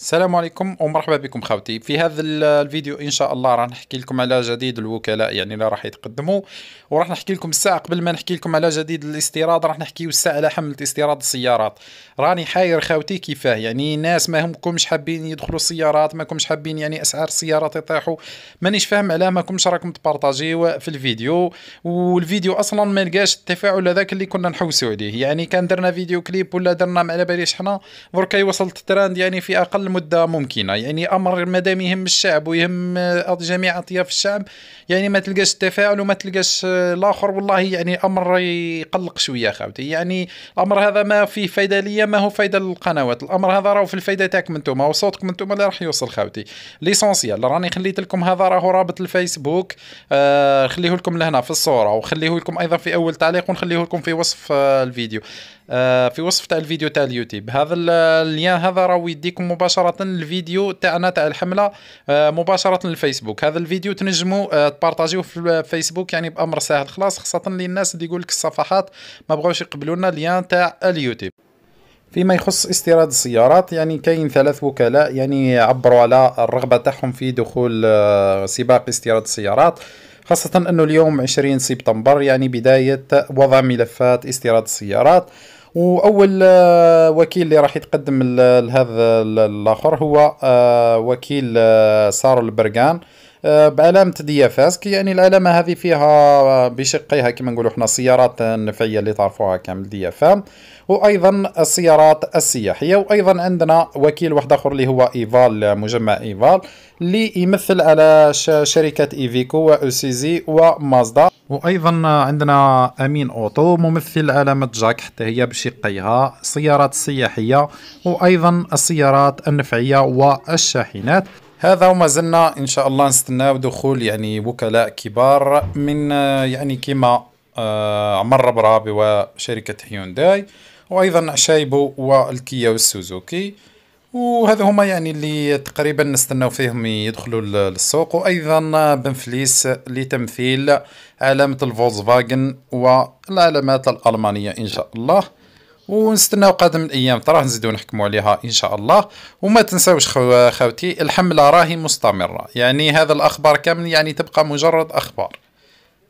السلام عليكم ومرحبا بكم خاوتي في هذا الفيديو ان شاء الله راح نحكي لكم على جديد الوكلاء يعني اللي راح يتقدموا وراح نحكي لكم الساعه قبل ما نحكي لكم على جديد الاستيراد راح نحكيو الساعه على حمله استيراد السيارات راني حاير خاوتي كيفاه يعني ناس ما همكمش حابين يدخلوا السيارات ما كمش حابين يعني اسعار السيارات يطيحوا مانيش فاهم علاه ما كمش راكم تبارطاجيو في الفيديو والفيديو اصلا ما لقاش التفاعل هذاك اللي كنا نحوسوا عليه يعني كان درنا فيديو كليب ولا درنا ما على باليش حنا درك وصلت تراند يعني في اقل المده ممكنه يعني امر ما دام يهم الشعب ويهم آه، جميع اطياف الشعب يعني ما تلقاش التفاعل وما تلقاش آه، الاخر والله يعني امر يقلق شويه خاوتي يعني الامر هذا ما فيه فايده ليا ما هو فايده للقنوات الامر هذا راهو في الفايده تاعكم انتم وصوتكم انتم اللي راح يوصل خاوتي ليسونسيال راني خليت لكم هذا راهو رابط الفيسبوك آه خليه لكم لهنا في الصوره وخليه لكم ايضا في اول تعليق ونخليه لكم في وصف آه الفيديو آه، في وصف تاع الفيديو تاع اليوتيوب هذا اللين هذا راه يديكم مباشره الفيديو تاعنا تاع الحمله آه، مباشره للفيسبوك هذا الفيديو تنجموا آه، تبارطاجيوه في الفيسبوك يعني بامر سهل خلاص خاصه للناس اللي يقول لك الصفحات ما بغاوش يقبلوا لنا اللين تاع اليوتيوب فيما يخص استيراد السيارات يعني كاين ثلاث وكلاء يعني عبروا على الرغبه تاعهم في دخول سباق استيراد السيارات خاصة أنه اليوم 20 سبتمبر يعني بداية وضع ملفات استيراد السيارات واول آه، وكيل اللي راح يتقدم لهذا الاخر هو آه، وكيل آه، سارو البرقان بعلامة ديافاسك يعني العلامة هذه فيها بشقيها كما نقولوا احنا السيارات النفعية اللي تعرفوها كامل ديافام وايضا السيارات السياحية وايضا عندنا وكيل واحد اخر اللي هو ايفال مجمع ايفال اللي يمثل على شركة ايفيكو واوسيزي ومازدا وايضا عندنا امين اوتو ممثل علامه جاك حتى هي بشقيها سيارات سياحيه وايضا السيارات النفعيه والشاحنات هذا وما زلنا ان شاء الله نستناو دخول يعني وكلاء كبار من يعني كما آه، عمر ربرابي وشركه هيونداي وايضا شايبو والكيا والسوزوكي وهذا هما يعني اللي تقريبا نستناو فيهم يدخلوا للسوق وايضا بنفليس لتمثيل علامه الفولkswagen والعلامات الالمانيه ان شاء الله ونستناو قادم الايام تراه نزيدو نحكموا عليها ان شاء الله وما تنساوش خو... خوتي الحمله راهي مستمره يعني هذا الاخبار كامل يعني تبقى مجرد اخبار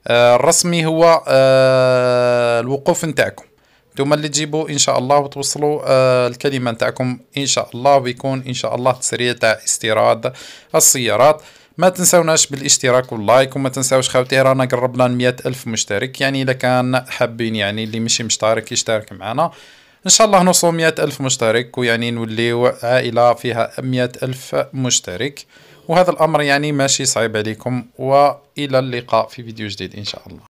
آه، الرسمي هو آه، الوقوف نتاعكم انتم اللي تجيبوا ان شاء الله وتوصلوا آه الكلمه نتاعكم ان شاء الله ويكون ان شاء الله تسريع تاع استيراد السيارات ما تنساوناش بالاشتراك واللايك وما تنساوش خاوتي رانا قربنا ل ألف مشترك يعني اذا كان حابين يعني اللي مشي مشترك يشترك معنا ان شاء الله نوصلوا مئة ألف مشترك ويعني نوليو عائلة فيها مئة ألف مشترك وهذا الأمر يعني ماشي صعيب عليكم وإلى اللقاء في فيديو جديد إن شاء الله